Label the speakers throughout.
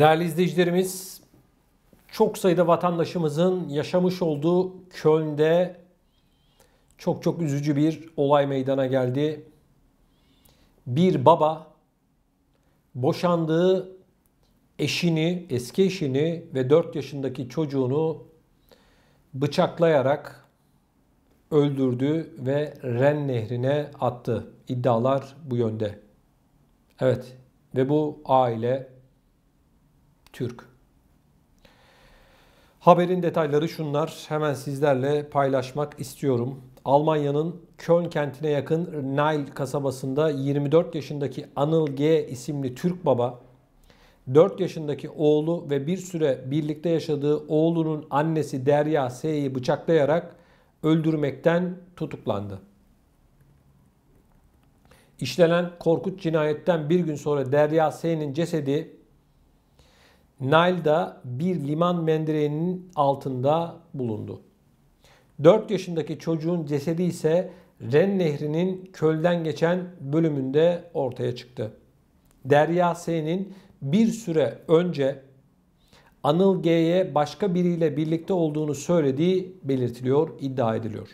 Speaker 1: Değerli izleyicilerimiz, çok sayıda vatandaşımızın yaşamış olduğu Köln'de çok çok üzücü bir olay meydana geldi. Bir baba boşandığı eşini, eski eşini ve 4 yaşındaki çocuğunu bıçaklayarak öldürdü ve Ren nehrine attı. İddialar bu yönde. Evet ve bu aile Türk. Haberin detayları şunlar. Hemen sizlerle paylaşmak istiyorum. Almanya'nın Köln kentine yakın Nail kasabasında 24 yaşındaki Anıl G isimli Türk baba 4 yaşındaki oğlu ve bir süre birlikte yaşadığı oğlunun annesi Derya S'yi bıçaklayarak öldürmekten tutuklandı. İşlenen korkut cinayetten bir gün sonra Derya S'nin cesedi Nile'da bir liman mendireğinin altında bulundu. 4 yaşındaki çocuğun cesedi ise Ren Nehri'nin Köl'den geçen bölümünde ortaya çıktı. Derya S'nin bir süre önce Anıl G'ye başka biriyle birlikte olduğunu söylediği belirtiliyor, iddia ediliyor.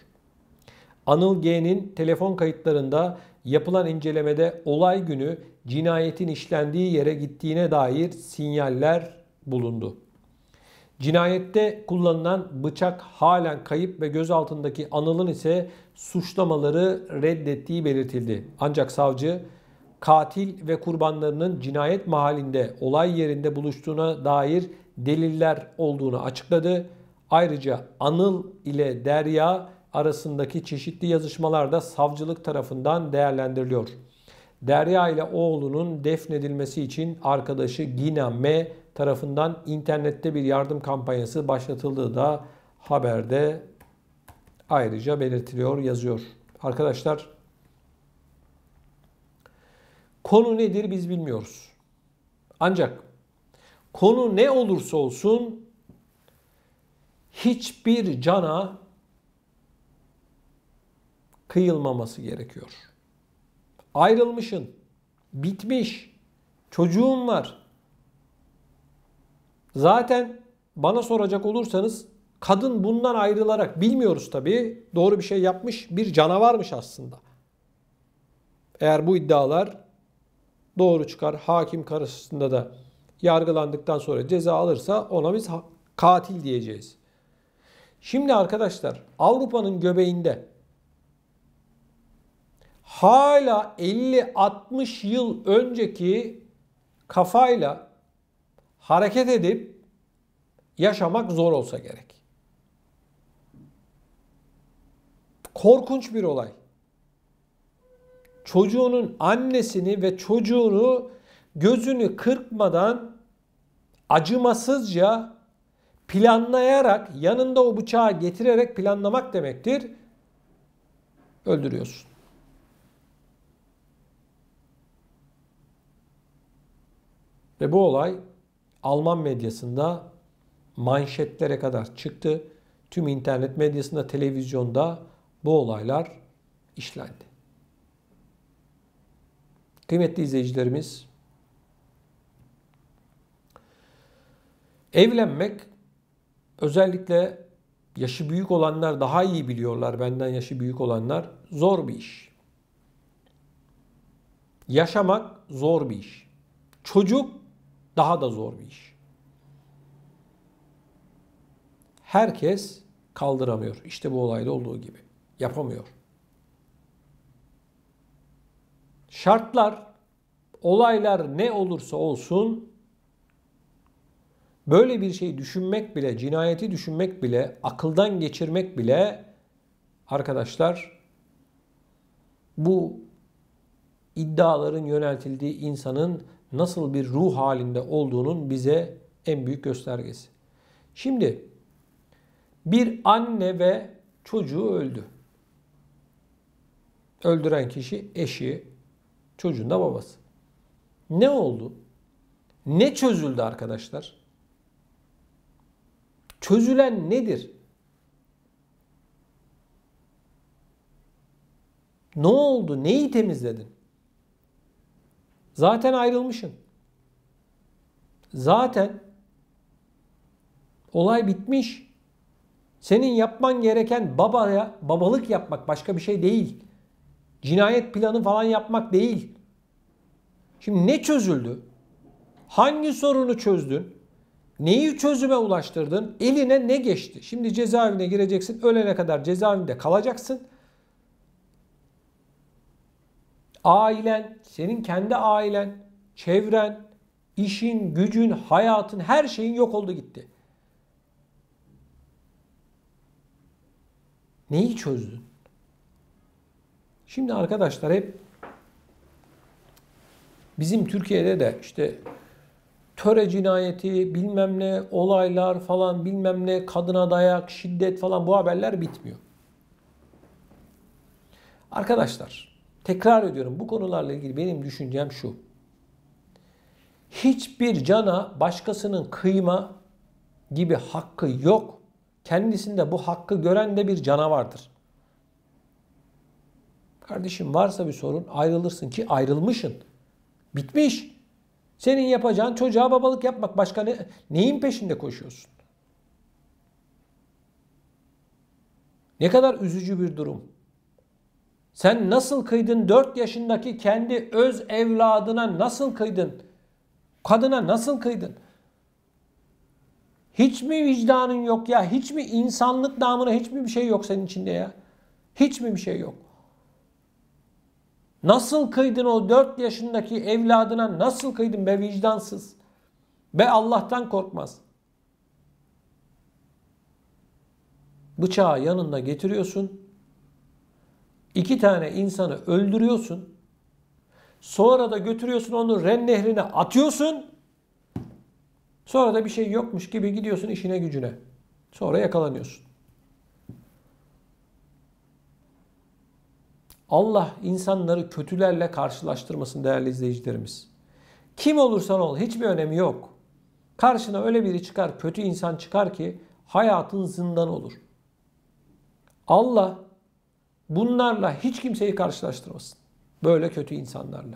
Speaker 1: Anıl G'nin telefon kayıtlarında yapılan incelemede olay günü cinayetin işlendiği yere gittiğine dair sinyaller bulundu. Cinayette kullanılan bıçak halen kayıp ve gözaltındaki Anıl'ın ise suçlamaları reddettiği belirtildi. Ancak savcı katil ve kurbanlarının cinayet mahallinde olay yerinde buluştuğuna dair deliller olduğunu açıkladı. Ayrıca Anıl ile Derya arasındaki çeşitli yazışmalar da savcılık tarafından değerlendiriliyor. Derya ile oğlunun defnedilmesi için arkadaşı Gina M tarafından internette bir yardım kampanyası başlatıldığı da haberde ayrıca belirtiliyor, yazıyor. Arkadaşlar konu nedir biz bilmiyoruz. Ancak konu ne olursa olsun hiçbir cana kıyılmaması gerekiyor. Ayrılmışın. Bitmiş. Çocuğum var. Zaten bana soracak olursanız kadın bundan ayrılarak bilmiyoruz tabii doğru bir şey yapmış bir canavarmış aslında. Eğer bu iddialar doğru çıkar hakim karşısında da yargılandıktan sonra ceza alırsa ona biz katil diyeceğiz. Şimdi arkadaşlar Avrupa'nın göbeğinde hala 50-60 yıl önceki kafayla hareket edip yaşamak zor olsa gerek. Korkunç bir olay. Çocuğunun annesini ve çocuğunu gözünü kırpmadan acımasızca planlayarak yanında o bıçağı getirerek planlamak demektir. Öldürüyorsun. Ve bu olay Alman medyasında manşetlere kadar çıktı. Tüm internet medyasında, televizyonda bu olaylar işlendi. Kıymetli izleyicilerimiz, evlenmek özellikle yaşı büyük olanlar daha iyi biliyorlar benden yaşı büyük olanlar zor bir iş. Yaşamak zor bir iş. Çocuk daha da zor bir iş. Herkes kaldıramıyor. İşte bu olayda olduğu gibi. Yapamıyor. Şartlar, olaylar ne olursa olsun böyle bir şey düşünmek bile, cinayeti düşünmek bile, akıldan geçirmek bile arkadaşlar bu iddiaların yöneltildiği insanın nasıl bir ruh halinde olduğunun bize en büyük göstergesi. Şimdi bir anne ve çocuğu öldü. Öldüren kişi eşi, çocuğun da babası. Ne oldu? Ne çözüldü arkadaşlar? Çözülen nedir? Ne oldu? Neyi temizledin? Zaten ayrılmışsın. Zaten olay bitmiş. Senin yapman gereken babaya babalık yapmak başka bir şey değil. Cinayet planı falan yapmak değil. Şimdi ne çözüldü? Hangi sorunu çözdün? Neyi çözüme ulaştırdın? Eline ne geçti? Şimdi cezaevine gireceksin. Ölene kadar cezaevinde kalacaksın. ailen, senin kendi ailen, çevren, işin, gücün, hayatın, her şeyin yok oldu gitti. Neyi çözdün? Şimdi arkadaşlar hep bizim Türkiye'de de işte töre cinayeti, bilmem ne olaylar falan, bilmem ne kadına dayak, şiddet falan bu haberler bitmiyor. Arkadaşlar Tekrar ediyorum bu konularla ilgili benim düşüncem şu. Hiçbir cana başkasının kıyma gibi hakkı yok. Kendisinde bu hakkı gören de bir canavardır. Kardeşim varsa bir sorun ayrılırsın ki ayrılmışın. Bitmiş. Senin yapacağın çocuğa babalık yapmak. Başka ne, neyin peşinde koşuyorsun? Ne kadar üzücü bir durum. Sen nasıl kıydın 4 yaşındaki kendi öz evladına nasıl kıydın? Kadına nasıl kıydın? Hiç mi vicdanın yok ya? Hiç mi insanlık namına hiç mi bir şey yok senin içinde ya? Hiç mi bir şey yok? Nasıl kıydın o 4 yaşındaki evladına nasıl kıydın be vicdansız? Be Allah'tan korkmaz. Bıçağı yanında getiriyorsun iki tane insanı öldürüyorsun. Sonra da götürüyorsun onu Ren nehrine atıyorsun. Sonra da bir şey yokmuş gibi gidiyorsun işine gücüne. Sonra yakalanıyorsun. Allah insanları kötülerle karşılaştırmasın değerli izleyicilerimiz. Kim olursan ol hiçbir önemi yok. Karşına öyle biri çıkar, kötü insan çıkar ki hayatın zindan olur. Allah Bunlarla hiç kimseyi karşılaştırmasın. Böyle kötü insanlarla.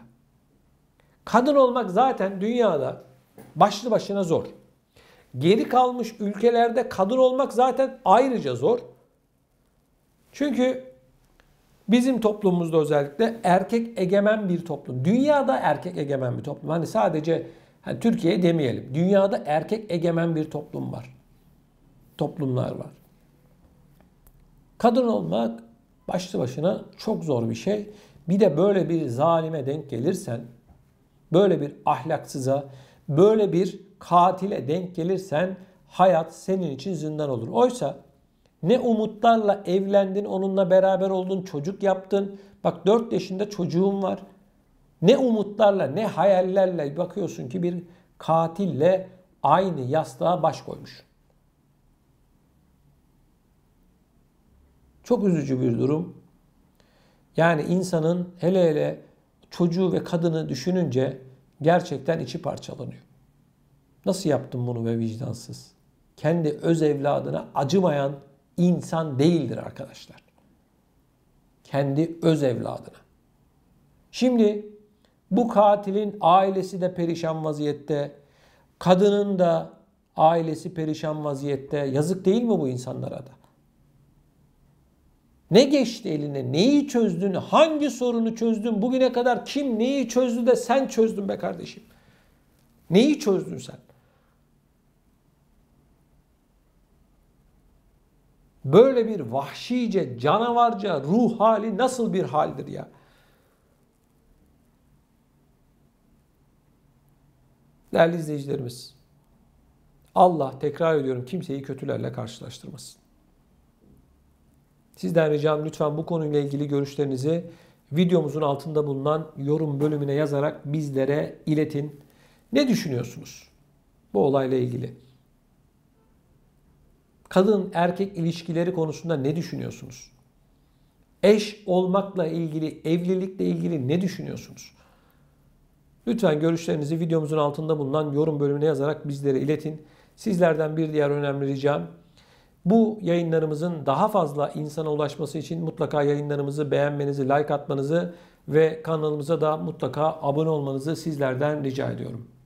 Speaker 1: Kadın olmak zaten dünyada başlı başına zor. Geri kalmış ülkelerde kadın olmak zaten ayrıca zor. Çünkü bizim toplumumuzda özellikle erkek egemen bir toplum. Dünyada erkek egemen bir toplum. Hani sadece hani Türkiye demeyelim. Dünyada erkek egemen bir toplum var. Toplumlar var. Kadın olmak başlı başına çok zor bir şey. Bir de böyle bir zalime denk gelirsen, böyle bir ahlaksıza, böyle bir katile denk gelirsen hayat senin için zindan olur. Oysa ne umutlarla evlendin, onunla beraber oldun, çocuk yaptın. Bak 4 yaşında çocuğum var. Ne umutlarla, ne hayallerle bakıyorsun ki bir katille aynı yastığa baş koymuş. Çok üzücü bir durum. Yani insanın hele hele çocuğu ve kadını düşününce gerçekten içi parçalanıyor. Nasıl yaptım bunu ve vicdansız? Kendi öz evladına acımayan insan değildir arkadaşlar. Kendi öz evladına. Şimdi bu katilin ailesi de perişan vaziyette. Kadının da ailesi perişan vaziyette. Yazık değil mi bu insanlara da? Ne geçti eline? Neyi çözdün? Hangi sorunu çözdün? Bugüne kadar kim neyi çözdü de sen çözdün be kardeşim. Neyi çözdün sen? Böyle bir vahşice, canavarca ruh hali nasıl bir haldir ya? Değerli izleyicilerimiz, Allah tekrar ediyorum kimseyi kötülerle karşılaştırmasın. Sizden ricam lütfen bu konuyla ilgili görüşlerinizi videomuzun altında bulunan yorum bölümüne yazarak bizlere iletin. Ne düşünüyorsunuz bu olayla ilgili? Kadın erkek ilişkileri konusunda ne düşünüyorsunuz? Eş olmakla ilgili, evlilikle ilgili ne düşünüyorsunuz? Lütfen görüşlerinizi videomuzun altında bulunan yorum bölümüne yazarak bizlere iletin. Sizlerden bir diğer önemli ricam bu yayınlarımızın daha fazla insana ulaşması için mutlaka yayınlarımızı beğenmenizi, like atmanızı ve kanalımıza da mutlaka abone olmanızı sizlerden rica ediyorum.